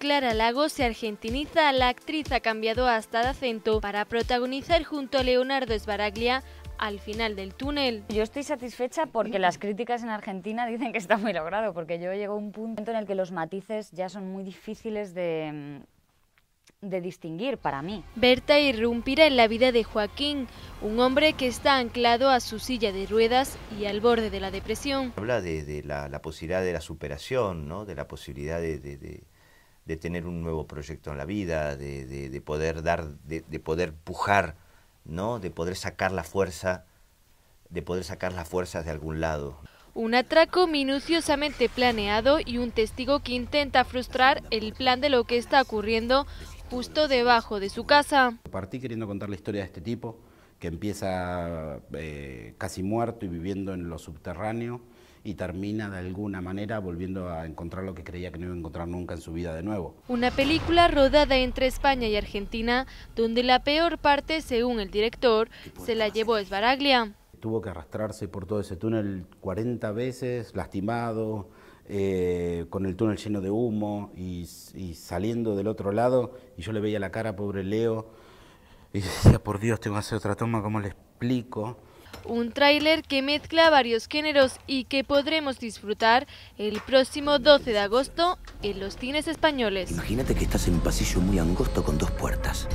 Clara Lago se argentiniza, la actriz ha cambiado hasta de acento para protagonizar junto a Leonardo Esbaraglia al final del túnel. Yo estoy satisfecha porque las críticas en Argentina dicen que está muy logrado, porque yo llego a un punto en el que los matices ya son muy difíciles de, distinguir para mí. Berta irrumpirá en la vida de Joaquín, un hombre que está anclado a su silla de ruedas y al borde de la depresión. Habla de, la, posibilidad de la superación, ¿no? de la posibilidad de de tener un nuevo proyecto en la vida, de, poder dar, de, poder pujar, ¿no? De poder sacar la fuerza, de poder sacar las fuerzas de algún lado. Un atraco minuciosamente planeado y un testigo que intenta frustrar el plan de lo que está ocurriendo justo debajo de su casa. Partí queriendo contar la historia de este tipo, que empieza eh, casi muerto y viviendo en lo subterráneo y termina de alguna manera volviendo a encontrar lo que creía que no iba a encontrar nunca en su vida de nuevo. Una película rodada entre España y Argentina, donde la peor parte, según el director, se la llevó Esbaraglia. Tuvo que arrastrarse por todo ese túnel 40 veces, lastimado, eh, con el túnel lleno de humo y saliendo del otro lado, y yo le veía la cara, pobre Leo, y decía, por Dios, tengo que hacer otra toma, ¿cómo le explico? Un tráiler que mezcla varios géneros y que podremos disfrutar el próximo 12 de agosto en los cines españoles. Imagínate que estás en un pasillo muy angosto con dos puertas.